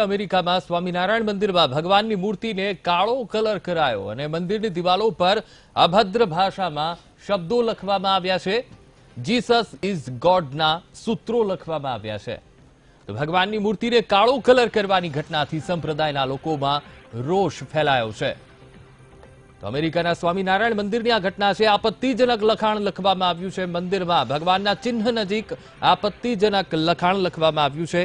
અમેરિકામાં સ્વામિનારાયણ મંદિરમાં ભગવાનની મૂર્તિને કાળો કલર કરાયો અને મંદિરની દિવાલો પર અભદ્ર ભાષામાં શબ્દો લખવામાં આવ્યા છે જીસસ ઇઝ ગોડના સૂત્રો લખવામાં આવ્યા છે તો ભગવાનની મૂર્તિને કાળો કલર કરવાની ઘટનાથી સંપ્રદાયના લોકોમાં રોષ ફેલાયો છે અમેરિકાના સ્વામિનારાયણ મંદિરની આ ઘટના છે આપત્તિજનક લખાણ લખવામાં આવ્યું છે મંદિરમાં ભગવાનના ચિહ્ન નજીક આપત્તિજનક લખાણ લખવામાં આવ્યું છે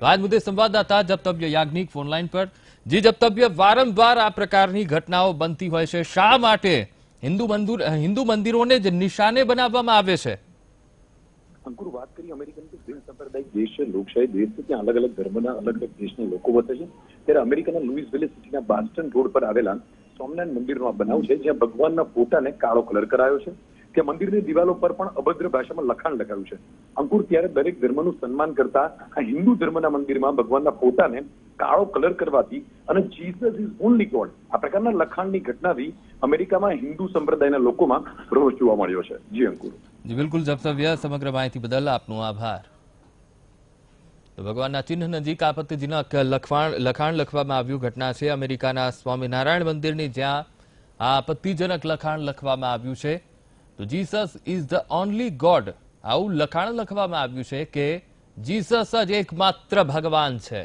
તો આ મુદ્દે સંવાદદાતા જપ્તવ્ય યાજ્ઞિક ફોનલાઈન પર જે જપ્તવ્ય વારંવાર આ પ્રકારની ઘટનાઓ બનતી હોય છે શા માટે હિન્દુ મંદિર હિન્દુ મંદિરોને જ નિશાને બનાવવામાં આવે છે અંકુર વાત કરી અમેરિકન બિન દેશ છે લોકશાહી દેશ છે ત્યાં અલગ અલગ ધર્મના અલગ અલગ દેશના લોકો વસે છે ત્યારે અમેરિકાના લુઇસ વિલે સિટીના બાસ્ટન રોડ પર આવેલા સ્વામિનારાયણ મંદિરનો આ બનાવ છે જ્યાં ભગવાનના ફોટાને કાળો કલર કરાયો છે કે મંદિરની દિવાલો પર પણ અભદ્ર ભાષામાં લખાણ લખાયું છે અંકુર ત્યારે દરેક ધર્મનું સન્માન કરતા આ હિન્દુ ધર્મના મંદિરમાં ભગવાનના ફોટાને કાળો કલર કરવાથી અને જીસસ ઇઝ ઓનલી ગોડ આ પ્રકારના લખાણની ઘટનાથી અમેરિકામાં હિન્દુ સંપ્રદાયના લોકોમાં રોષ જોવા મળ્યો છે જી અંકુર જી બિલકુલ જપ્તવ્ય સમગ્ર માહિતી બદલ આપનો આભાર ભગવાનના ચિહ્ન નજીક આપત્તિજનક લખાણ લખાણ લખવામાં આવ્યું ઘટના છે અમેરિકાના સ્વામિનારાયણ મંદિરની જ્યાં આ આપત્તિજનક લખાણ લખવામાં આવ્યું છે તો Jesus is the only God આવું લખાણ લખવામાં આવ્યું છે કે જીસસ જ એકમાત્ર ભગવાન છે